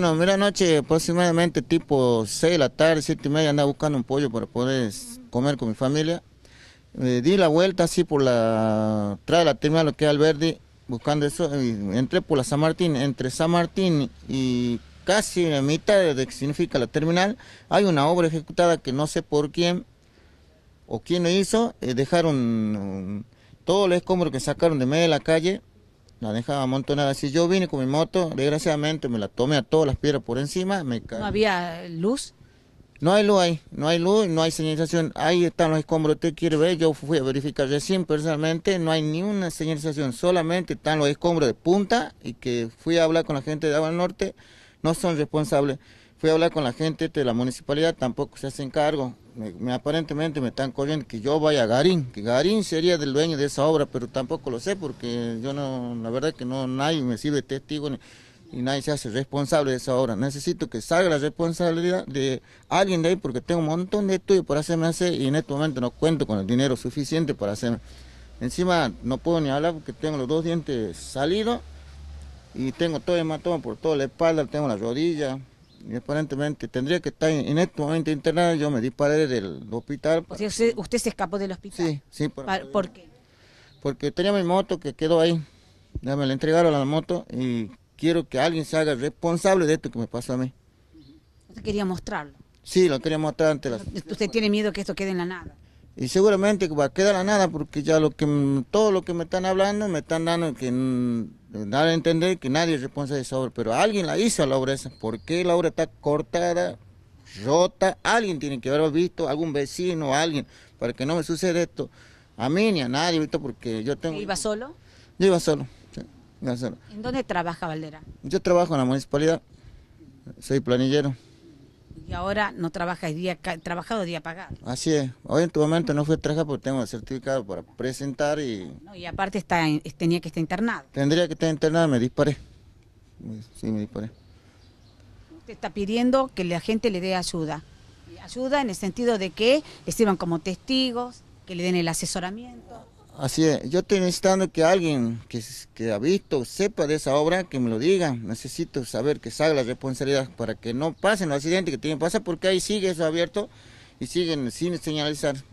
Bueno, mira, noche aproximadamente tipo 6 de la tarde, 7 y media, andaba buscando un pollo para poder comer con mi familia. Eh, di la vuelta así por la, de la terminal lo que es Alberdi, buscando eso, entré por la San Martín, entre San Martín y casi la mitad de, lo que significa la terminal, hay una obra ejecutada que no sé por quién o quién lo hizo, eh, dejaron mm, todo el escombro que sacaron de medio de la calle, la dejaba amontonada. Si yo vine con mi moto, desgraciadamente me la tomé a todas las piedras por encima. Me ¿No había luz? No hay luz ahí, no hay luz, no hay señalización. Ahí están los escombros, usted quiere ver, yo fui a verificar recién personalmente, no hay ni una señalización, solamente están los escombros de punta y que fui a hablar con la gente de Agua del Norte, no son responsables. Fui a hablar con la gente de la municipalidad, tampoco se hacen cargo aparentemente me están corriendo que yo vaya a Garín, que Garín sería el dueño de esa obra, pero tampoco lo sé porque yo no, la verdad que no, nadie me sirve testigo y nadie se hace responsable de esa obra. Necesito que salga la responsabilidad de alguien de ahí porque tengo un montón de estudios por hacerme hacer y en este momento no cuento con el dinero suficiente para hacerme. Encima no puedo ni hablar porque tengo los dos dientes salidos y tengo todo el matón por toda la espalda, tengo la rodilla, y aparentemente tendría que estar en este momento internado Yo me disparé del hospital. usted, se escapó del hospital. Sí, sí. ¿Por qué? Porque tenía mi moto que quedó ahí. Ya me la entregaron a la moto y quiero que alguien se haga responsable de esto que me pasó a mí. Usted quería mostrarlo. Sí, lo quería mostrar ante la... Usted tiene miedo que esto quede en la nada y seguramente va a quedar a nada porque ya lo que todo lo que me están hablando me están dando que mm, dar a entender que nadie es responsable de esa obra, pero alguien la hizo la obra esa, ¿Por qué la obra está cortada, rota, alguien tiene que haberlo visto, algún vecino, alguien, para que no me suceda esto, a mí ni a nadie, visto porque yo tengo... ¿Iba solo? Yo iba solo, ¿En dónde trabaja Valdera? Yo trabajo en la municipalidad, soy planillero. Y ahora no trabajas día trabajado día pagado. Así es. Hoy en tu momento no fue a trabajar porque tengo el certificado para presentar y... y aparte está tenía que estar internado. Tendría que estar internado, me disparé. Sí, me disparé. Usted está pidiendo que la gente le dé ayuda. Ayuda en el sentido de que le sirvan como testigos, que le den el asesoramiento. Así es, yo estoy necesitando que alguien que, ha visto, sepa de esa obra, que me lo diga. Necesito saber que salga la responsabilidad para que no pasen los accidentes que tienen que porque ahí sigue eso abierto y siguen sin señalizar.